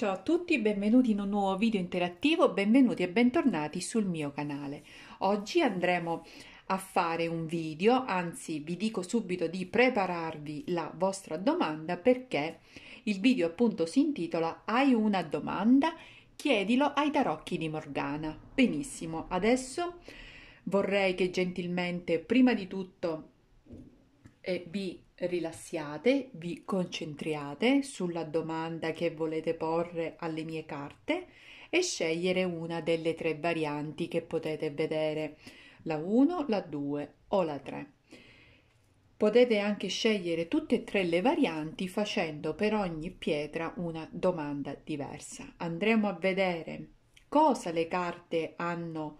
Ciao a tutti, benvenuti in un nuovo video interattivo, benvenuti e bentornati sul mio canale. Oggi andremo a fare un video, anzi vi dico subito di prepararvi la vostra domanda perché il video appunto si intitola Hai una domanda? Chiedilo ai tarocchi di Morgana. Benissimo, adesso vorrei che gentilmente prima di tutto eh, vi rilassiate, vi concentriate sulla domanda che volete porre alle mie carte e scegliere una delle tre varianti che potete vedere, la 1, la 2 o la 3. Potete anche scegliere tutte e tre le varianti facendo per ogni pietra una domanda diversa. Andremo a vedere cosa le carte hanno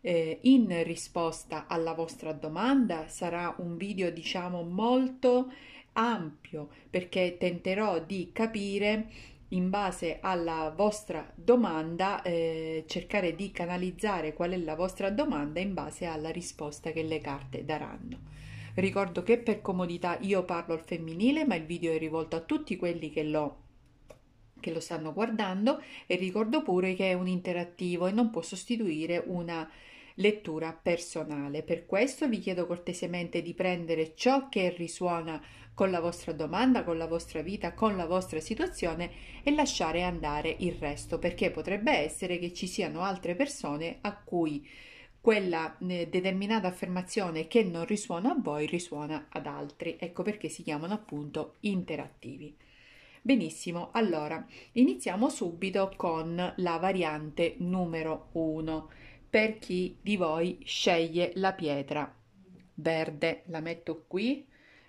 eh, in risposta alla vostra domanda sarà un video diciamo molto ampio perché tenterò di capire in base alla vostra domanda eh, cercare di canalizzare qual è la vostra domanda in base alla risposta che le carte daranno. Ricordo che per comodità io parlo al femminile ma il video è rivolto a tutti quelli che lo che lo stanno guardando e ricordo pure che è un interattivo e non può sostituire una lettura personale. Per questo vi chiedo cortesemente di prendere ciò che risuona con la vostra domanda, con la vostra vita, con la vostra situazione e lasciare andare il resto, perché potrebbe essere che ci siano altre persone a cui quella eh, determinata affermazione che non risuona a voi risuona ad altri. Ecco perché si chiamano appunto interattivi. Benissimo, allora iniziamo subito con la variante numero 1 per chi di voi sceglie la pietra verde. La metto qui,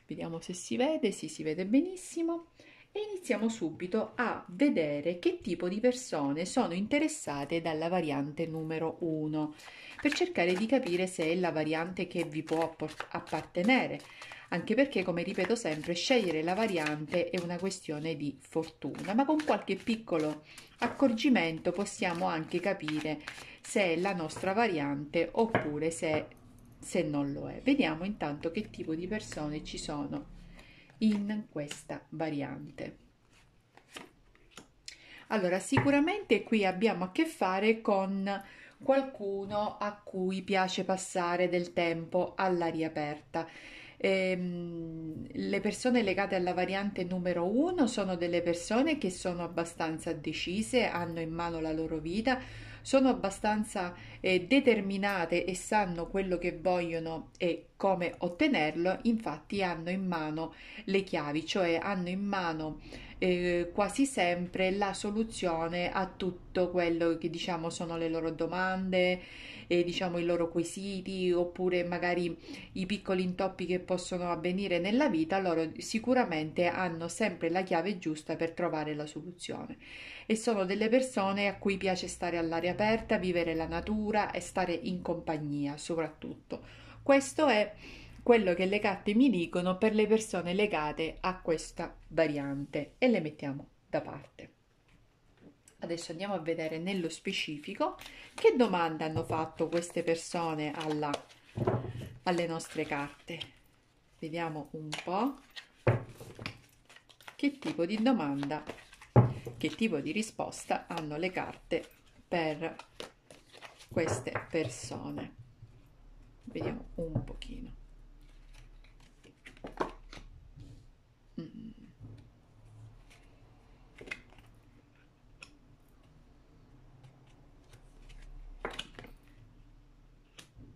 vediamo se si vede, sì si vede benissimo e iniziamo subito a vedere che tipo di persone sono interessate dalla variante numero 1 per cercare di capire se è la variante che vi può appartenere anche perché, come ripeto sempre, scegliere la variante è una questione di fortuna, ma con qualche piccolo accorgimento possiamo anche capire se è la nostra variante oppure se, se non lo è. Vediamo intanto che tipo di persone ci sono in questa variante. Allora, sicuramente qui abbiamo a che fare con qualcuno a cui piace passare del tempo all'aria aperta ehm, le persone legate alla variante numero uno sono delle persone che sono abbastanza decise, hanno in mano la loro vita, sono abbastanza eh, determinate e sanno quello che vogliono e come ottenerlo, infatti hanno in mano le chiavi, cioè hanno in mano eh, quasi sempre la soluzione a tutto quello che diciamo sono le loro domande, eh, diciamo i loro quesiti oppure magari i piccoli intoppi che possono avvenire nella vita, loro sicuramente hanno sempre la chiave giusta per trovare la soluzione. E sono delle persone a cui piace stare all'aria aperta, vivere la natura e stare in compagnia soprattutto. Questo è quello che le carte mi dicono per le persone legate a questa variante e le mettiamo da parte adesso andiamo a vedere nello specifico che domande hanno fatto queste persone alla, alle nostre carte. Vediamo un po' che tipo di domanda, che tipo di risposta hanno le carte per queste persone. Vediamo un pochino.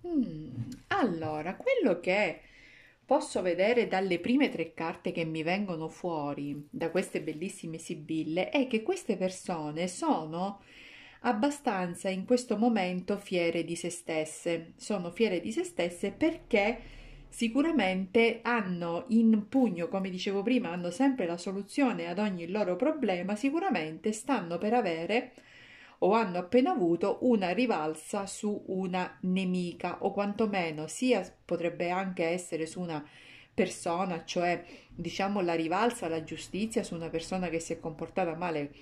Mm, allora, quello che posso vedere dalle prime tre carte che mi vengono fuori da queste bellissime sibille è che queste persone sono abbastanza in questo momento fiere di se stesse. Sono fiere di se stesse perché sicuramente hanno in pugno, come dicevo prima, hanno sempre la soluzione ad ogni loro problema, sicuramente stanno per avere o hanno appena avuto una rivalsa su una nemica o quantomeno sia potrebbe anche essere su una persona, cioè diciamo la rivalsa, la giustizia su una persona che si è comportata male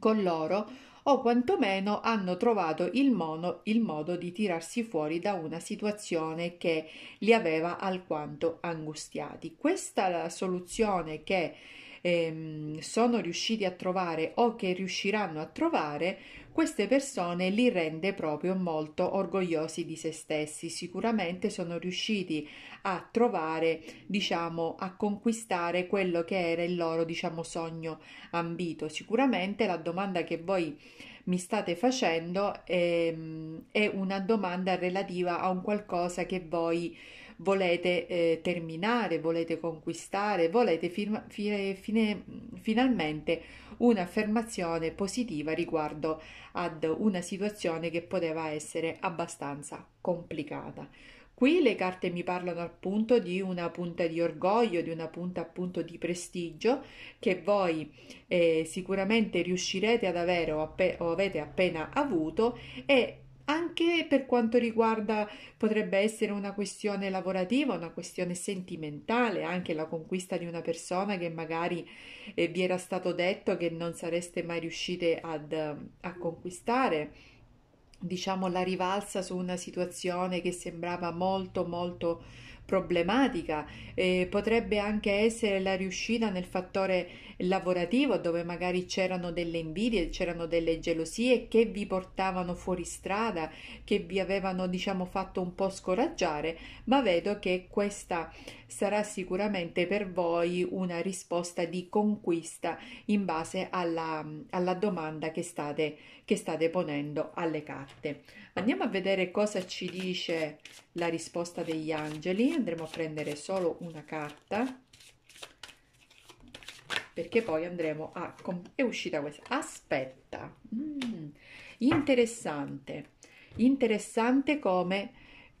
con loro o quantomeno hanno trovato il, mono, il modo di tirarsi fuori da una situazione che li aveva alquanto angustiati. Questa soluzione che ehm, sono riusciti a trovare o che riusciranno a trovare, queste persone li rende proprio molto orgogliosi di se stessi. Sicuramente sono riusciti a trovare, diciamo, a conquistare quello che era il loro, diciamo, sogno ambito. Sicuramente la domanda che voi mi state facendo ehm, è una domanda relativa a un qualcosa che voi volete eh, terminare, volete conquistare, volete firma, fi, fine, finalmente un'affermazione positiva riguardo ad una situazione che poteva essere abbastanza complicata. Qui le carte mi parlano appunto di una punta di orgoglio, di una punta appunto di prestigio che voi eh, sicuramente riuscirete ad avere o, appe- o avete appena avuto e anche per quanto riguarda potrebbe essere una questione lavorativa, una questione sentimentale, anche la conquista di una persona che magari eh, vi era stato detto che non sareste mai riuscite ad, a conquistare. Diciamo la rivalsa su una situazione che sembrava molto molto problematica, eh, potrebbe anche essere la riuscita nel fattore lavorativo dove magari c'erano delle invidie, c'erano delle gelosie che vi portavano fuori strada, che vi avevano diciamo fatto un po' scoraggiare, ma vedo che questa sarà sicuramente per voi una risposta di conquista in base alla, alla domanda che state che sta deponendo alle carte. Andiamo a vedere cosa ci dice la risposta degli angeli. Andremo a prendere solo una carta perché poi andremo a... è uscita questa. Aspetta! Mm, interessante. Interessante come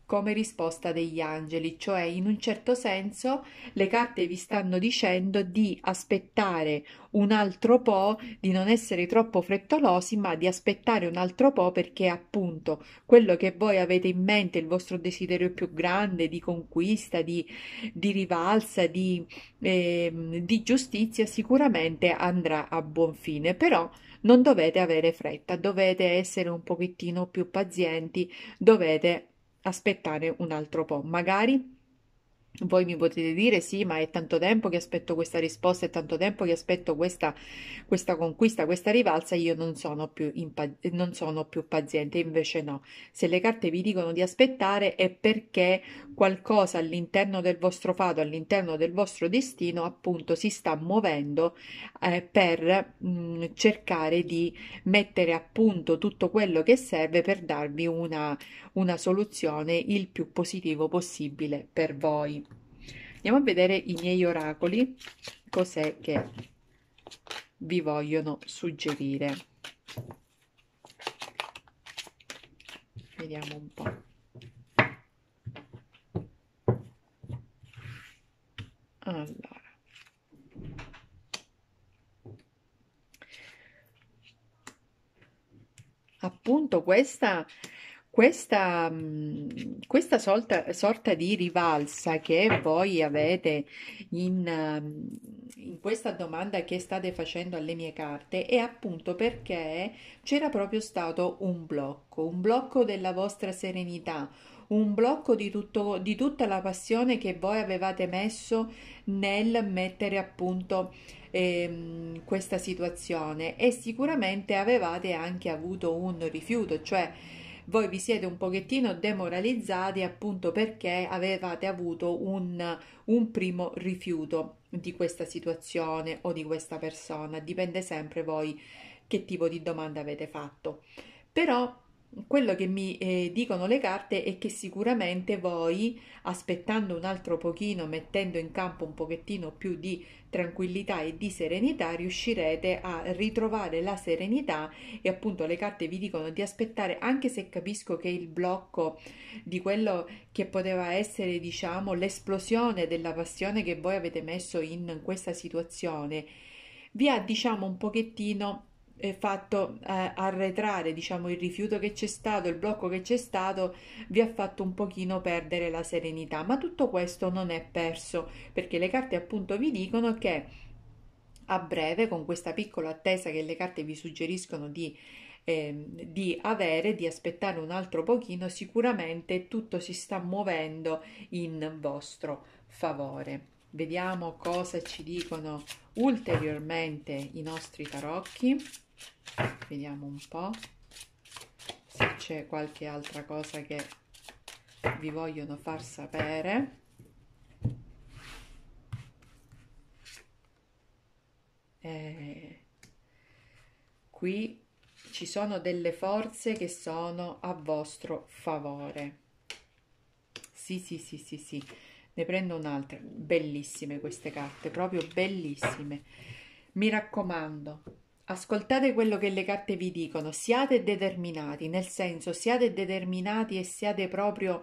come risposta degli angeli, cioè in un certo senso le carte vi stanno dicendo di aspettare un altro po', di non essere troppo frettolosi, ma di aspettare un altro po' perché appunto quello che voi avete in mente, il vostro desiderio più grande di conquista, di, di rivalsa, di, eh, di giustizia, sicuramente andrà a buon fine, però non dovete avere fretta, dovete essere un pochettino più pazienti, dovete aspettare un altro po', magari voi mi potete dire sì, ma è tanto tempo che aspetto questa risposta, è tanto tempo che aspetto questa, questa conquista, questa rivalsa, io non sono, più non sono più paziente, invece no. Se le carte vi dicono di aspettare è perché qualcosa all'interno del vostro fato, all'interno del vostro destino, appunto si sta muovendo eh, per mh, mm, cercare di mettere a punto tutto quello che serve per darvi una, una soluzione il più positivo possibile per voi. Andiamo a vedere i miei oracoli, cos'è che vi vogliono suggerire. Vediamo un po'. Allora. Appunto questa questa, mhmm, questa sorta, sorta, di rivalsa che voi avete in, mhmm, in, questa domanda che state facendo alle mie carte è appunto perché c'era proprio stato un blocco, un blocco della vostra serenità, un blocco di, tutto, di tutta la passione che voi avevate messo nel mettere appunto ehm, questa situazione e sicuramente avevate anche avuto un rifiuto, cioè voi vi siete un pochettino demoralizzati appunto perché avevate avuto un, un primo rifiuto di questa situazione o di questa persona, dipende sempre voi che tipo di domanda avete fatto. Però quello che mi eh, dicono le carte è che sicuramente voi, aspettando un altro pochino, mettendo in campo un pochettino più di tranquillità e di serenità, riuscirete a ritrovare la serenità e appunto le carte vi dicono di aspettare, anche se capisco che il blocco di quello che poteva essere, diciamo, l'esplosione della passione che voi avete messo in questa situazione, vi ha, diciamo, un pochettino fatto eh, arretrare diciamo il rifiuto che c'è stato il blocco che c'è stato vi ha fatto un pochino perdere la serenità ma tutto questo non è perso perché le carte appunto vi dicono che a breve con questa piccola attesa che le carte vi suggeriscono di eh, di avere, di aspettare un altro pochino, sicuramente tutto si sta muovendo in vostro favore. Vediamo cosa ci dicono ulteriormente i nostri tarocchi vediamo un po' se c'è qualche altra cosa che vi vogliono far sapere eh, qui ci sono delle forze che sono a vostro favore sì sì sì sì sì ne prendo un'altra bellissime queste carte proprio bellissime mi raccomando Ascoltate quello che le carte vi dicono, siate determinati, nel senso siate determinati e siate proprio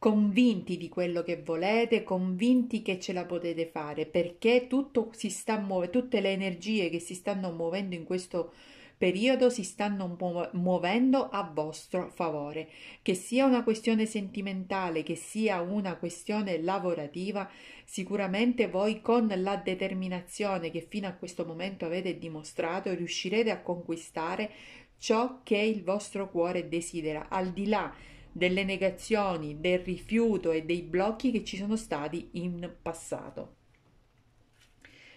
convinti di quello che volete, convinti che ce la potete fare, perché tutto si sta muovendo, tutte le energie che si stanno muovendo in questo momento periodo si stanno muovendo a vostro favore. Che sia una questione sentimentale, che sia una questione lavorativa, sicuramente voi con la determinazione che fino a questo momento avete dimostrato riuscirete a conquistare ciò che il vostro cuore desidera, al di là delle negazioni, del rifiuto e dei blocchi che ci sono stati in passato.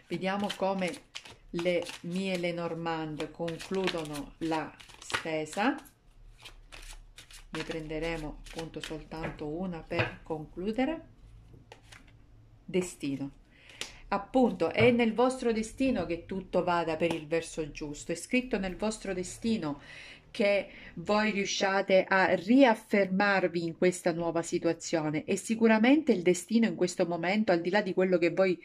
Vediamo come le miele normand concludono la stesa ne prenderemo appunto soltanto una per concludere destino appunto è nel vostro destino che tutto vada per il verso giusto è scritto nel vostro destino che voi riusciate a riaffermarvi in questa nuova situazione e sicuramente il destino in questo momento, al di là di quello che voi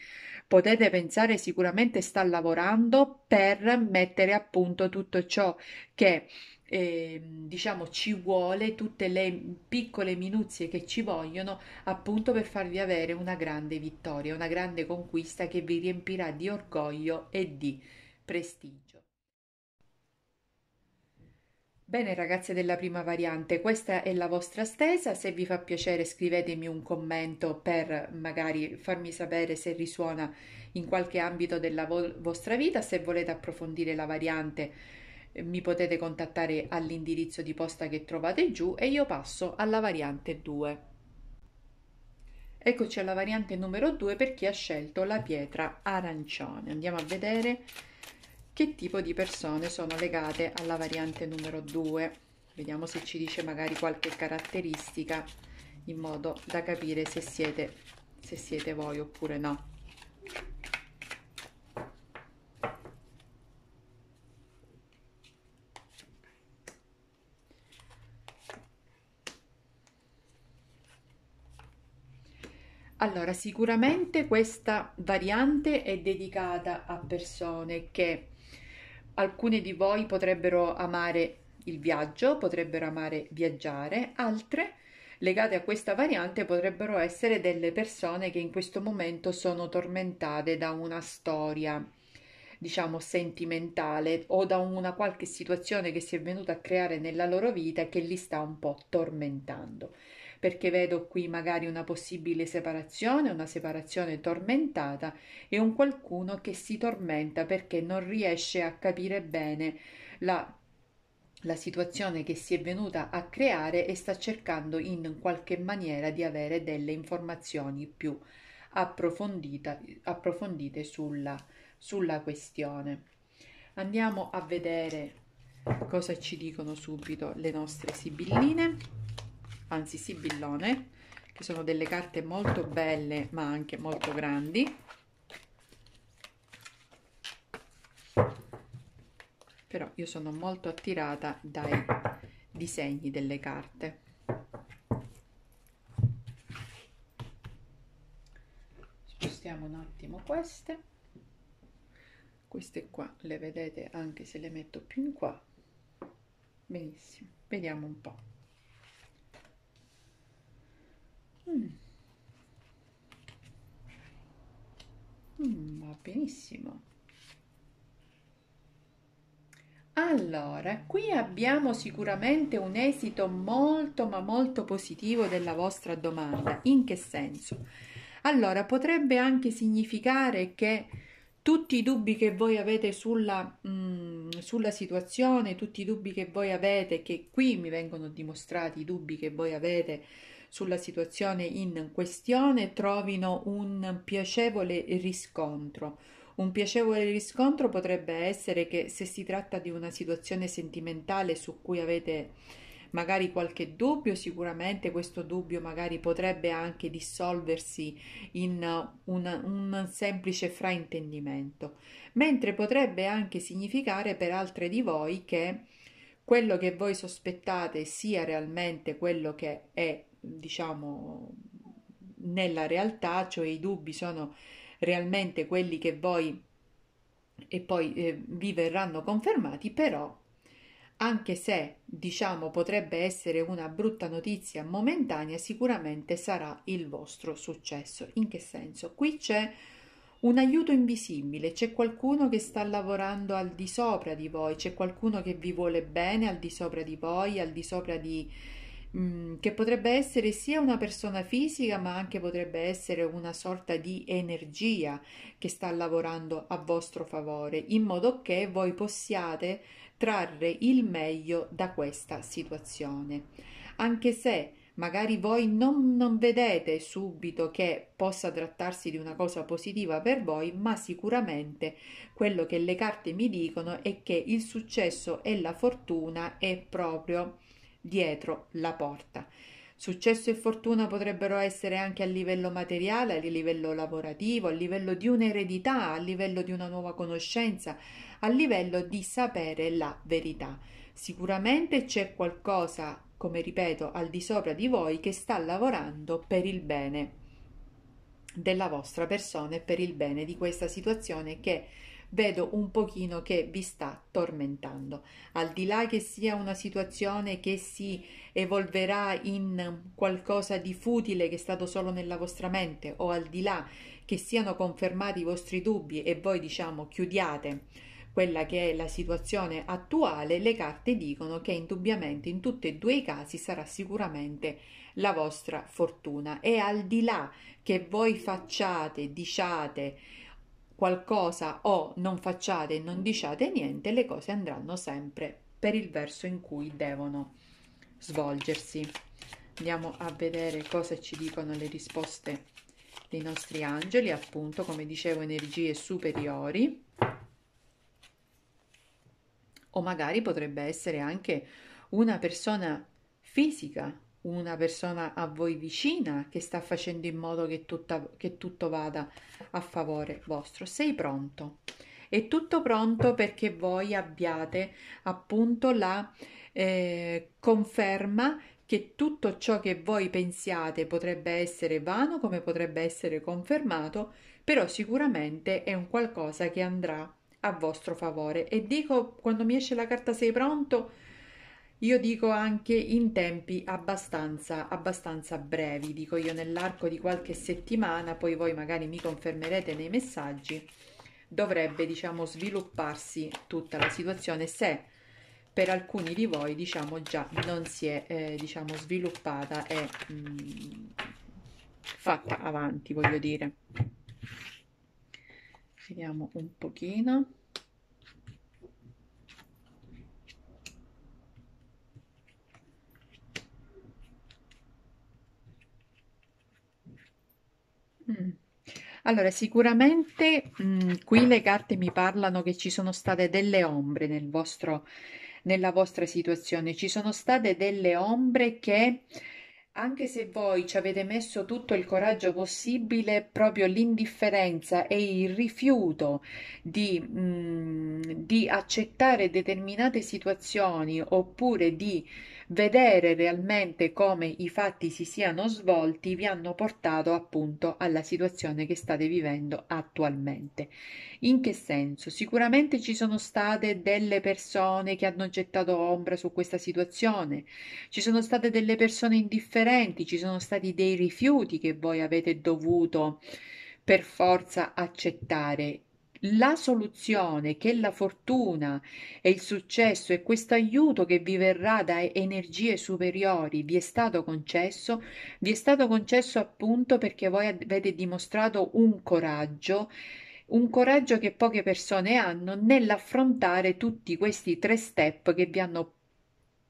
potete pensare, sicuramente sta lavorando per mettere a punto tutto ciò che eh, diciamo ci vuole tutte le piccole minuzie che ci vogliono appunto per farvi avere una grande vittoria, una grande conquista che vi riempirà di orgoglio e di prestigio. Bene ragazze della prima variante, questa è la vostra stesa, se vi fa piacere scrivetemi un commento per magari farmi sapere se risuona in qualche ambito della vo- vostra vita, se volete approfondire la variante eh, mi potete contattare all'indirizzo di posta che trovate giù e io passo alla variante 2. Eccoci alla variante numero 2 per chi ha scelto la pietra arancione. Andiamo a vedere che tipo di persone sono legate alla variante numero 2. Vediamo se ci dice magari qualche caratteristica in modo da capire se siete, se siete voi oppure no. Allora, sicuramente questa variante è dedicata a persone che Alcune di voi potrebbero amare il viaggio, potrebbero amare viaggiare, altre legate a questa variante potrebbero essere delle persone che in questo momento sono tormentate da una storia diciamo sentimentale o da una qualche situazione che si è venuta a creare nella loro vita e che li sta un po' tormentando perché vedo qui magari una possibile separazione, una separazione tormentata e un qualcuno che si tormenta perché non riesce a capire bene la la situazione che si è venuta a creare e sta cercando in qualche maniera di avere delle informazioni più approfondite sulla, sulla questione. Andiamo a vedere cosa ci dicono subito le nostre sibilline anzi Sibillone, che sono delle carte molto belle ma anche molto grandi. Però io sono molto attirata dai disegni delle carte. Spostiamo un attimo queste. Queste qua le vedete anche se le metto più in qua. Benissimo, vediamo un po'. Mm. mm. va benissimo. Allora, qui abbiamo sicuramente un esito molto ma molto positivo della vostra domanda. In che senso? Allora, potrebbe anche significare che tutti i dubbi che voi avete sulla, mh, mm, sulla, situazione, tutti i dubbi che voi avete, che qui mi vengono dimostrati i dubbi che voi avete sulla situazione in questione trovino un piacevole riscontro. Un piacevole riscontro potrebbe essere che se si tratta di una situazione sentimentale su cui avete magari qualche dubbio, sicuramente questo dubbio magari potrebbe anche dissolversi in una, un semplice fraintendimento, mentre potrebbe anche significare per altre di voi che quello che voi sospettate sia realmente quello che è diciamo, nella realtà, cioè i dubbi sono realmente quelli che voi e poi eh, vi verranno confermati, però anche se diciamo potrebbe essere una brutta notizia momentanea, sicuramente sarà il vostro successo. In che senso? Qui c'è un aiuto invisibile, c'è qualcuno che sta lavorando al di sopra di voi, c'è qualcuno che vi vuole bene al di sopra di voi, al di sopra di Mm, che potrebbe essere sia una persona fisica, ma anche potrebbe essere una sorta di energia che sta lavorando a vostro favore, in modo che voi possiate trarre il meglio da questa situazione. Anche se magari voi non, non, vedete subito che possa trattarsi di una cosa positiva per voi, ma sicuramente quello che le carte mi dicono è che il successo e la fortuna è proprio dietro la porta. Successo e fortuna potrebbero essere anche a livello materiale, a livello lavorativo, a livello di un'eredità, a livello di una nuova conoscenza, a livello di sapere la verità. Sicuramente c'è qualcosa, come ripeto, al di sopra di voi che sta lavorando per il bene della vostra persona e per il bene di questa situazione che vedo un pochino che vi sta tormentando. Al di là che sia una situazione che si evolverà in qualcosa di futile che è stato solo nella vostra mente o al di là che siano confermati i vostri dubbi e voi diciamo chiudiate quella che è la situazione attuale, le carte dicono che indubbiamente in tutti e due i casi sarà sicuramente la vostra fortuna e al di là che voi facciate, diciate, qualcosa o non facciate e non diciate niente, le cose andranno sempre per il verso in cui devono svolgersi. Andiamo a vedere cosa ci dicono le risposte dei nostri angeli, appunto, come dicevo, energie superiori. O magari potrebbe essere anche una persona fisica una persona a voi vicina che sta facendo in modo che, tutta, che tutto vada a favore vostro. Sei pronto. È tutto pronto perché voi abbiate appunto la eh, conferma che tutto ciò che voi pensiate potrebbe essere vano, come potrebbe essere confermato, però sicuramente è un qualcosa che andrà a vostro favore. E dico quando mi esce la carta sei pronto io dico anche in tempi abbastanza, abbastanza brevi, dico io nell'arco di qualche settimana, poi voi magari mi confermerete nei messaggi, dovrebbe diciamo svilupparsi tutta la situazione se per alcuni di voi diciamo già non si è eh, diciamo sviluppata e mh, mm, fatta avanti, voglio dire. Vediamo un pochino. Mm. Allora, sicuramente, mhmm, qui le carte mi parlano che ci sono state delle ombre nel vostro nella vostra situazione. Ci sono state delle ombre che, anche se voi ci avete messo tutto il coraggio possibile, proprio l'indifferenza e il rifiuto di, mhmm, di accettare determinate situazioni oppure di vedere realmente come i fatti si siano svolti vi hanno portato appunto alla situazione che state vivendo attualmente. In che senso? Sicuramente ci sono state delle persone che hanno gettato ombra su questa situazione, ci sono state delle persone indifferenti, ci sono stati dei rifiuti che voi avete dovuto per forza accettare la soluzione che la fortuna e il successo e questo aiuto che vi verrà da energie superiori vi è stato concesso, vi è stato concesso appunto perché voi avete dimostrato un coraggio, un coraggio che poche persone hanno nell'affrontare tutti questi tre step che vi hanno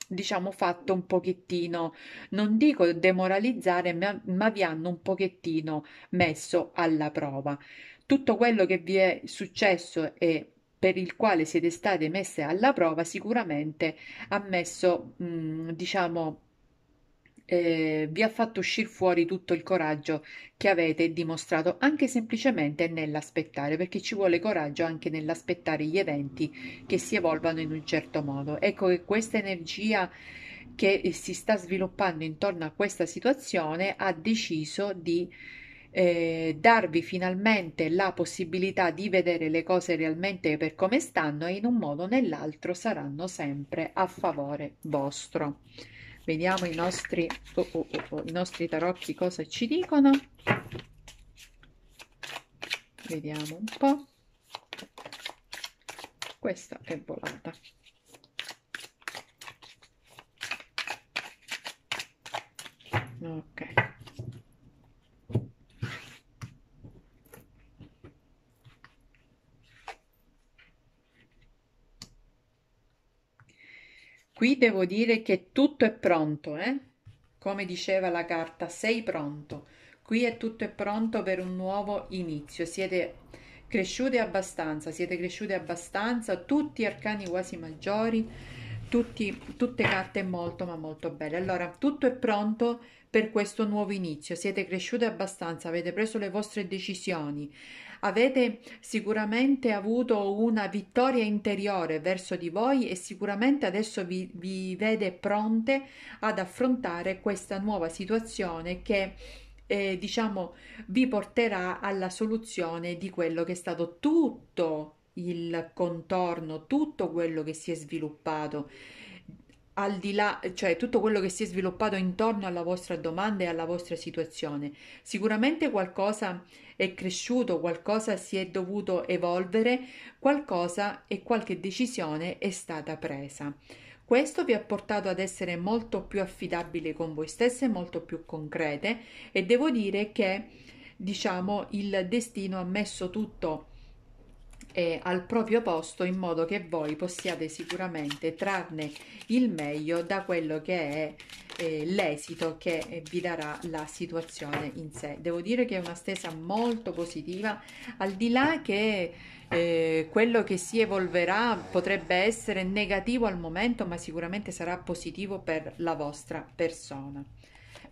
diciamo fatto un pochettino non dico demoralizzare ma, ma vi hanno un pochettino messo alla prova tutto quello che vi è successo e per il quale siete state messe alla prova sicuramente ha messo, mh, mm, diciamo, eh, vi ha fatto uscire fuori tutto il coraggio che avete dimostrato anche semplicemente nell'aspettare, perché ci vuole coraggio anche nell'aspettare gli eventi che si evolvano in un certo modo. Ecco che questa energia che si sta sviluppando intorno a questa situazione ha deciso di eh, darvi finalmente la possibilità di vedere le cose realmente per come stanno e in un modo o nell'altro saranno sempre a favore vostro. Vediamo i nostri, oh, oh, oh, oh i nostri tarocchi cosa ci dicono. Vediamo un po'. Questa è volata. Ok. Qui devo dire che tutto è pronto, eh? Come diceva la carta, sei pronto. Qui è tutto è pronto per un nuovo inizio. Siete cresciute abbastanza, siete cresciute abbastanza, tutti arcani quasi maggiori, tutti, tutte carte molto ma molto belle. Allora, tutto è pronto per questo nuovo inizio. Siete cresciute abbastanza, avete preso le vostre decisioni, avete sicuramente avuto una vittoria interiore verso di voi e sicuramente adesso vi, vi vede pronte ad affrontare questa nuova situazione che eh, diciamo vi porterà alla soluzione di quello che è stato tutto il contorno, tutto quello che si è sviluppato al di là, cioè tutto quello che si è sviluppato intorno alla vostra domanda e alla vostra situazione. Sicuramente qualcosa è cresciuto, qualcosa si è dovuto evolvere, qualcosa e qualche decisione è stata presa. Questo vi ha portato ad essere molto più affidabili con voi stesse, molto più concrete e devo dire che diciamo il destino ha messo tutto eh, al proprio posto in modo che voi possiate sicuramente trarne il meglio da quello che è eh, l'esito che vi darà la situazione in sé. Devo dire che è una stesa molto positiva, al di là che eh, quello che si evolverà potrebbe essere negativo al momento, ma sicuramente sarà positivo per la vostra persona.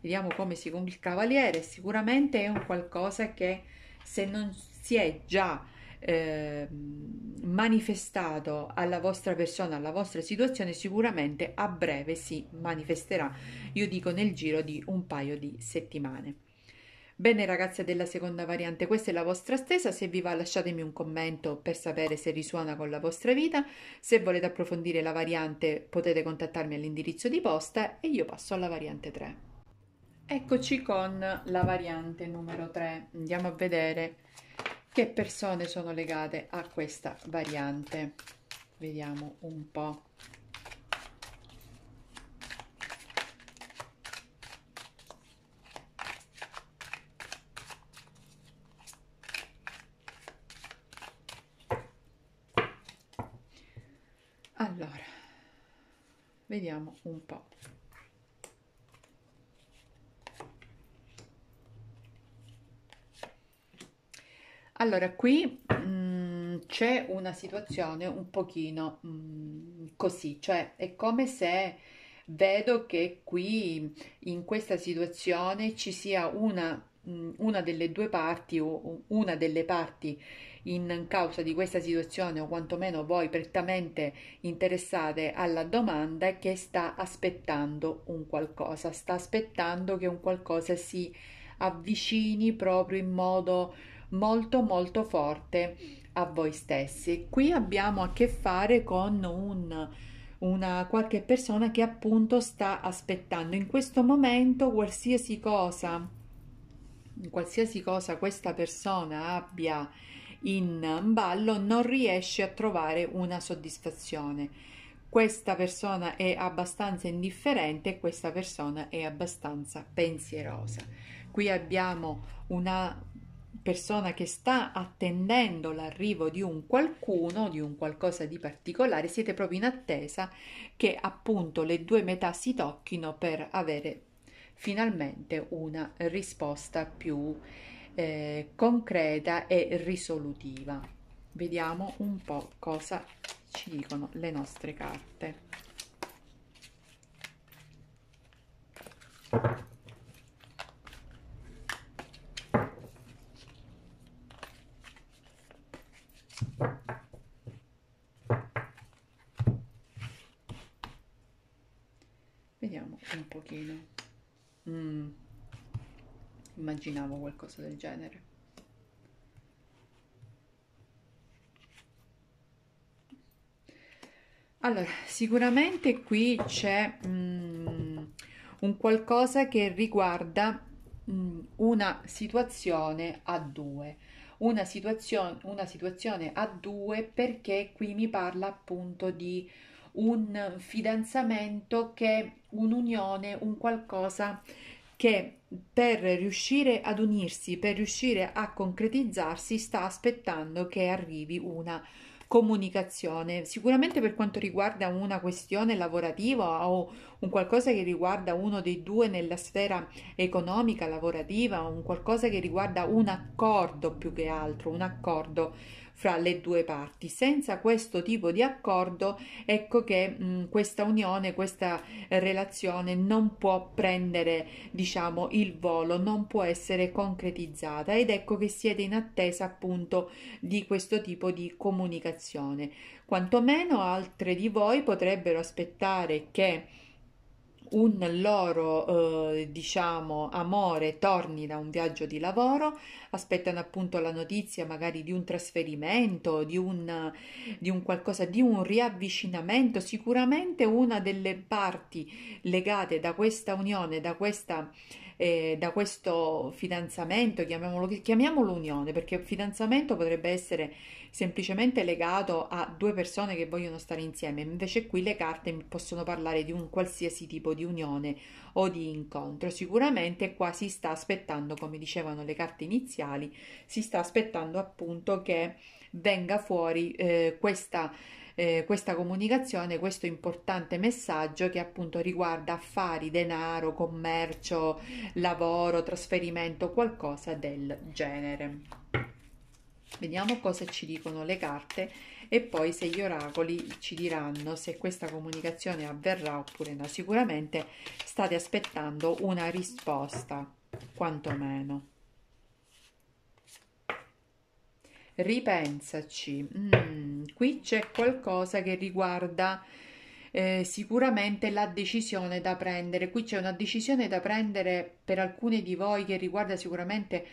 Vediamo come si conclude il cavaliere, sicuramente è un qualcosa che se non si è già Ehm, manifestato alla vostra persona, alla vostra situazione, sicuramente a breve si manifesterà, io dico nel giro di un paio di settimane. Bene ragazze della seconda variante, questa è la vostra stesa, se vi va lasciatemi un commento per sapere se risuona con la vostra vita, se volete approfondire la variante potete contattarmi all'indirizzo di posta e io passo alla variante 3. Eccoci con la variante numero 3, andiamo a vedere che persone sono legate a questa variante vediamo un po' vediamo un po'. Allora, qui mm, c'è una situazione un pochino mm, così, cioè è come se vedo che qui in questa situazione ci sia una, mm, una delle due parti o una delle parti in causa di questa situazione o quantomeno voi prettamente interessate alla domanda che sta aspettando un qualcosa, sta aspettando che un qualcosa si avvicini proprio in modo molto molto forte a voi stessi. Qui abbiamo a che fare con un una qualche persona che appunto sta aspettando in questo momento qualsiasi cosa qualsiasi cosa questa persona abbia in ballo non riesce a trovare una soddisfazione questa persona è abbastanza indifferente questa persona è abbastanza pensierosa qui abbiamo una persona che sta attendendo l'arrivo di un qualcuno, di un qualcosa di particolare, siete proprio in attesa che appunto le due metà si tocchino per avere finalmente una risposta più eh, concreta e risolutiva. Vediamo un po' cosa ci dicono le nostre carte. vediamo un pochino mm. immaginavo qualcosa del genere allora sicuramente qui c'è mm, un qualcosa che riguarda mm, una situazione a due una, situazio una situazione a due perché qui mi parla appunto di un fidanzamento che un'unione, un qualcosa che per riuscire ad unirsi, per riuscire a concretizzarsi, sta aspettando che arrivi una comunicazione. Sicuramente per quanto riguarda una questione lavorativa o un qualcosa che riguarda uno dei due nella sfera economica lavorativa, un qualcosa che riguarda un accordo più che altro, un accordo fra le due parti. Senza questo tipo di accordo, ecco che mh, questa unione, questa eh, relazione non può prendere, diciamo, il volo, non può essere concretizzata ed ecco che siete in attesa appunto di questo tipo di comunicazione. Quantomeno altre di voi potrebbero aspettare che un loro eh, diciamo amore torni da un viaggio di lavoro, aspettano appunto la notizia magari di un trasferimento, di un, di un qualcosa, di un riavvicinamento. Sicuramente una delle parti legate da questa unione, da questa eh, da questo fidanzamento, chiamiamolo, chiamiamolo unione, perché fidanzamento potrebbe essere semplicemente legato a due persone che vogliono stare insieme, invece qui le carte possono parlare di un qualsiasi tipo di unione o di incontro. Sicuramente qua si sta aspettando, come dicevano le carte iniziali, si sta aspettando appunto che venga fuori eh, questa eh, questa comunicazione, questo importante messaggio che appunto riguarda affari, denaro, commercio, lavoro, trasferimento, qualcosa del genere. Vediamo cosa ci dicono le carte e poi se gli oracoli ci diranno se questa comunicazione avverrà oppure no. Sicuramente state aspettando una risposta, quantomeno. ripensaci. Mm, qui c'è qualcosa che riguarda eh, sicuramente la decisione da prendere. Qui c'è una decisione da prendere per alcuni di voi che riguarda sicuramente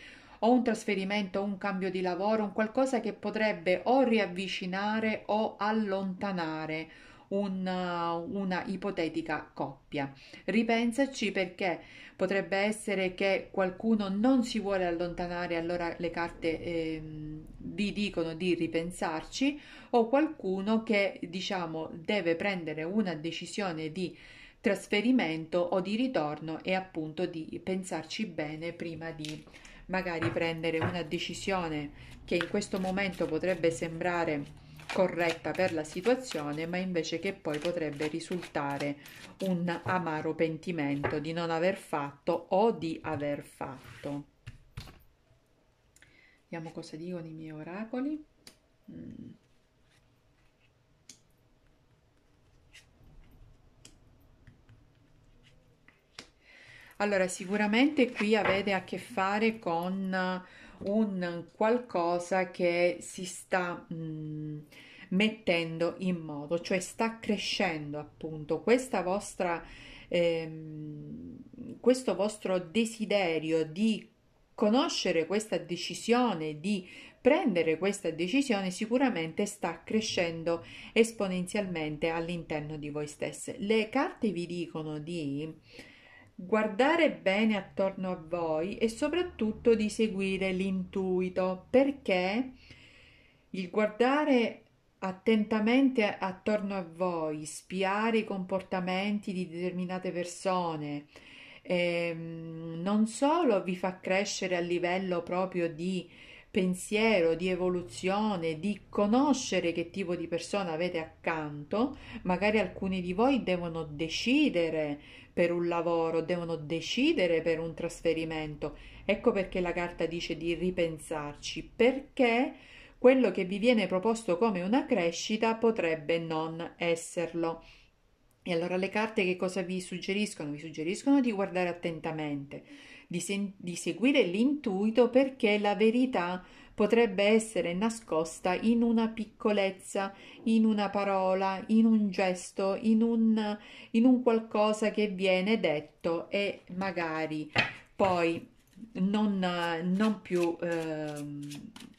o un trasferimento o un cambio di lavoro, un qualcosa che potrebbe o riavvicinare o allontanare. Una, una ipotetica coppia. Ripensaci perché potrebbe essere che qualcuno non si vuole allontanare, allora le carte eh, vi dicono di ripensarci, o qualcuno che diciamo deve prendere una decisione di trasferimento o di ritorno e appunto di pensarci bene prima di magari prendere una decisione che in questo momento potrebbe sembrare corretta per la situazione, ma invece che poi potrebbe risultare un amaro pentimento di non aver fatto o di aver fatto. Vediamo cosa dicono i miei oracoli. Mm. Allora, sicuramente qui avete a che fare con un qualcosa che si sta mh, mm, mettendo in moto, cioè sta crescendo appunto questa vostra, ehm, questo vostro desiderio di conoscere questa decisione, di prendere questa decisione sicuramente sta crescendo esponenzialmente all'interno di voi stesse. Le carte vi dicono di guardare bene attorno a voi e soprattutto di seguire l'intuito perché il guardare attentamente attorno a voi, spiare i comportamenti di determinate persone, ehm, non solo vi fa crescere a livello proprio di pensiero, di evoluzione, di conoscere che tipo di persona avete accanto, magari alcuni di voi devono decidere per un lavoro, devono decidere per un trasferimento. Ecco perché la carta dice di ripensarci, perché quello che vi viene proposto come una crescita potrebbe non esserlo. E allora le carte che cosa vi suggeriscono? Vi suggeriscono di guardare attentamente di, sen- di seguire l'intuito perché la verità potrebbe essere nascosta in una piccolezza, in una parola, in un gesto, in un, in un qualcosa che viene detto e magari poi non, non più eh,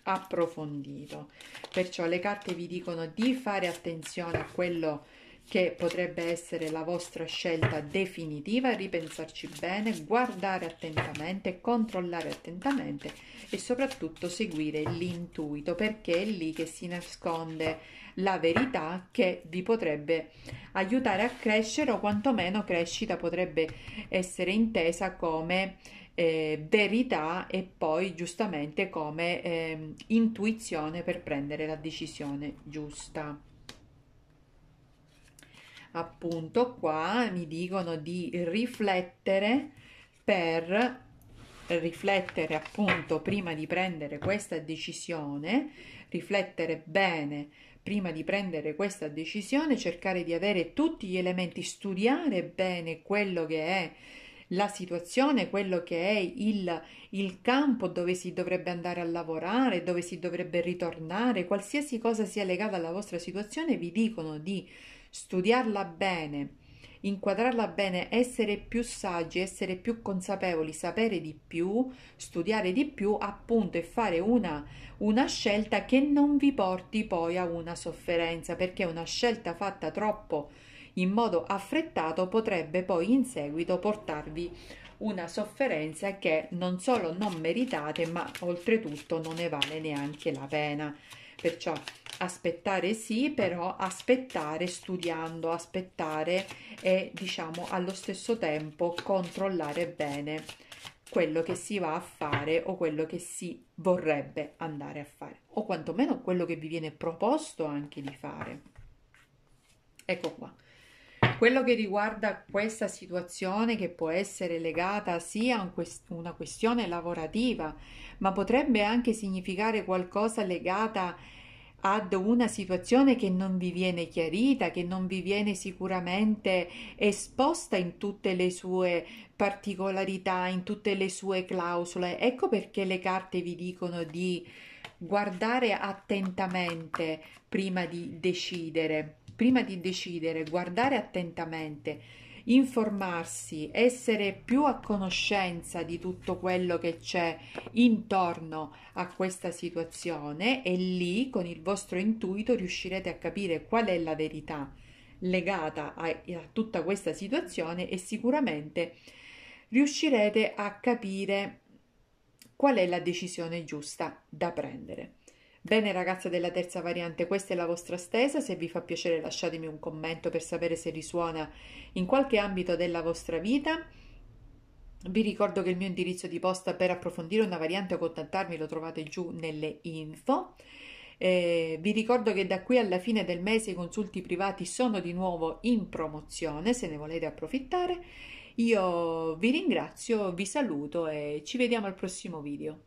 approfondito. Perciò le carte vi dicono di fare attenzione a quello che che potrebbe essere la vostra scelta definitiva, ripensarci bene, guardare attentamente, controllare attentamente e soprattutto seguire l'intuito perché è lì che si nasconde la verità che vi potrebbe aiutare a crescere o quantomeno crescita potrebbe essere intesa come eh, verità e poi giustamente come eh, intuizione per prendere la decisione giusta appunto qua mi dicono di riflettere per riflettere appunto prima di prendere questa decisione, riflettere bene prima di prendere questa decisione, cercare di avere tutti gli elementi, studiare bene quello che è la situazione, quello che è il, il, campo dove si dovrebbe andare a lavorare, dove si dovrebbe ritornare, qualsiasi cosa sia legata alla vostra situazione, vi dicono di studiarla bene, inquadrarla bene, essere più saggi, essere più consapevoli, sapere di più, studiare di più, appunto, e fare una, una scelta che non vi porti poi a una sofferenza, perché una scelta fatta troppo in modo affrettato potrebbe poi in seguito portarvi una sofferenza che non solo non meritate, ma oltretutto non ne vale neanche la pena perciò aspettare sì, però aspettare studiando, aspettare e diciamo allo stesso tempo controllare bene quello che si va a fare o quello che si vorrebbe andare a fare o quantomeno quello che vi viene proposto anche di fare. Ecco qua quello che riguarda questa situazione che può essere legata sia a una questione lavorativa, ma potrebbe anche significare qualcosa legata ad una situazione che non vi viene chiarita, che non vi viene sicuramente esposta in tutte le sue particolarità, in tutte le sue clausole. Ecco perché le carte vi dicono di guardare attentamente prima di decidere prima di decidere, guardare attentamente, informarsi, essere più a conoscenza di tutto quello che c'è intorno a questa situazione e lì con il vostro intuito riuscirete a capire qual è la verità legata a, a tutta questa situazione e sicuramente riuscirete a capire qual è la decisione giusta da prendere. Bene ragazze della terza variante, questa è la vostra stesa, se vi fa piacere lasciatemi un commento per sapere se risuona in qualche ambito della vostra vita. Vi ricordo che il mio indirizzo di posta per approfondire una variante o contattarmi lo trovate giù nelle info. Eh, vi ricordo che da qui alla fine del mese i consulti privati sono di nuovo in promozione, se ne volete approfittare. Io vi ringrazio, vi saluto e ci vediamo al prossimo video.